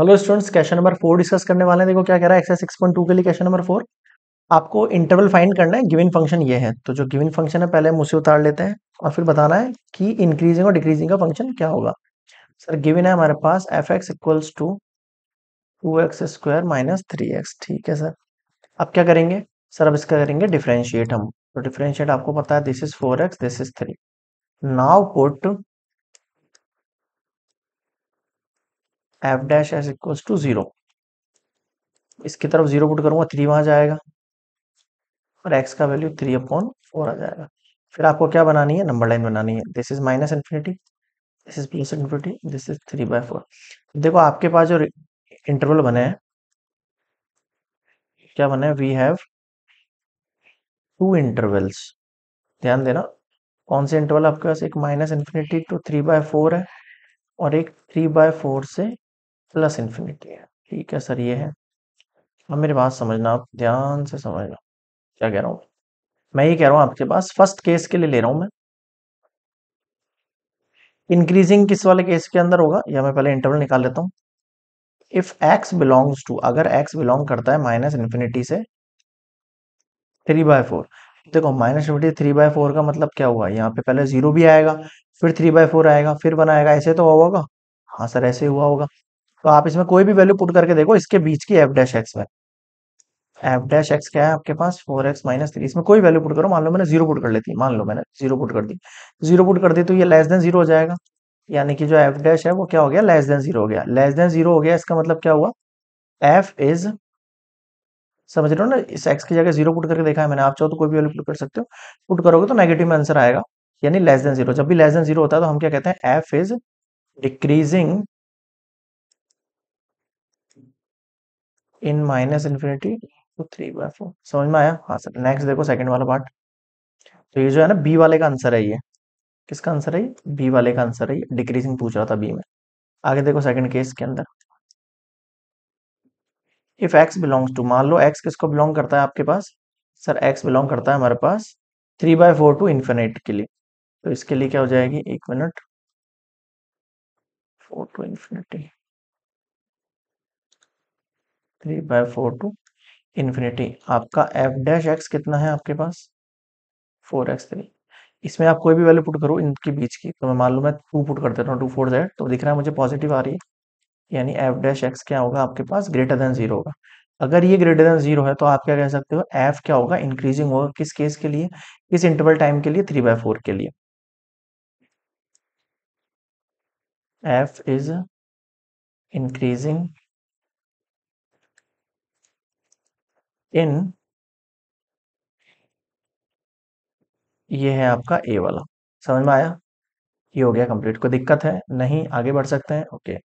Hello students question number four discuss करने वाले हैं देखो क्या कह रहा है एक्सएस सिक्स पॉइंट टू के लिए क्वेश्चन नंबर फोर आपको इंटरवल फाइंड करना है गिवन फंक्शन ये है तो जो गिवन फंक्शन है पहले हम उसे उतार लेते हैं और फिर बताना है कि इंक्रीजिंग और डिक्रीजिंग का फंक्शन क्या होगा सर गिविन है हमारे पास f x equals to two x square minus three x ठीक है सर अब क्या करेंगे सर अब इसका करेंगे डिफ्रेंशिएट हम तो डिफ्रेंशिएट आपको पता है this is four x this is three now put f dash s equals to zero इसकी तरफ जीरो पुट करूंगा थ्री वहां जाएगा और एक्स का वैल्यू थ्री अपॉन फोर आ जाएगा फिर आपको क्या बनानी है नंबर लाइन बनानी है this is minus infinity this is plus infinity this is three by four देखो आपके पास जो इंटरवल बने हैं क्या बने वी हैव टू इंटरवल्स ध्यान देना कौन से इंटरवल आपके पास एक minus infinity to three by four है और एक थ्री बाय फोर से प्लस इन्फिनिटी है ठीक है सर ये है हम्म। अब मेरी बात समझना आप ध्यान से समझना क्या कह रहा हूँ मैं ये कह रहा हूँ आपके पास फर्स्ट केस के लिए ले रहा हूँ मैं इंक्रीजिंग किस वाले केस के अंदर होगा या मैं पहले इंटरवल निकाल लेता हूँ इफ एक्स बिलोंग्स टू अगर एक्स बिलोंग करता है माइनस इन्फिनिटी से थ्री बाय फोर देखो minus infinity three by four का मतलब क्या हुआ यहाँ पे पहले जीरो भी आएगा फिर थ्री बाय फोर आएगा फिर बनाएगा ऐसे तो हुआ होगा हाँ सर ऐसे हुआ होगा तो आप इसमें कोई भी वैल्यू पुट करके देखो इसके बीच की एफ डैश एक्स में एफ डैश एक्स क्या है आपके पास फोर एक्स माइनस थ्री इसमें कोई वैल्यू पुट करो मान लो मैंने जीरो पुट कर लेती मान लो मैंने जीरो पुट कर दी जीरो पुट कर दी तो ये लेस देन जीरो हो जाएगा यानी कि जो एफ डैश है वो क्या हो गया लेस देन जीरो हो गया लेस देन जीरो हो गया इसका मतलब क्या हुआ एफ इज समझ रहे हो ना इस एक्स की जगह जीरो पुट करके देखा है मैंने आप चाहो तो कोई भी वैल्यू पुट कर सकते हो पुट करोगे तो नेगेटिव में आंसर आएगा यानी लेस देन जीरो जब भी लेस देन जीरो होता है तो हम क्या कहते हैं f is decreasing in minus infinity to three by four समझ में आया हाँ सर नेक्स्ट देखो सेकंड वाला पार्ट तो ये जो है ना बी वाले का आंसर है ये किसका आंसर है बी वाले का आंसर है डिक्रीजिंग पूछ रहा था बी में आगे देखो सेकंड केस के अंदर इफ एक्स बिलोंग्स टू मान लो एक्स किसको बिलोंग करता है आपके पास सर एक्स बिलोंग करता है हमारे पास three by four to infinite के लिए तो इसके लिए क्या हो जाएगी एक minute four to infinity three by four to infinity आपका एफ डैश एक्स कितना है आपके पास फोर एक्स थ्री इसमें आप कोई भी वैल्यू पुट करो इनके बीच की तो मैं मान लू मैं टू पुट कर देता हूँ टू फोर जेड तो दिख रहा है मुझे पॉजिटिव आ रही है यानी एफ डैश एक्स क्या होगा आपके पास ग्रेटर देन जीरो होगा अगर ये ग्रेटर देन जीरो है तो आप क्या कह सकते हो एफ क्या होगा इंक्रीजिंग होगा किस केस के लिए किस इंटरवल टाइम के लिए थ्री बाय फोर के लिए एफ इज इंक्रीजिंग इन ये है आपका ए वाला समझ में आया ये हो गया कंप्लीट कोई दिक्कत है नहीं आगे बढ़ सकते हैं ओके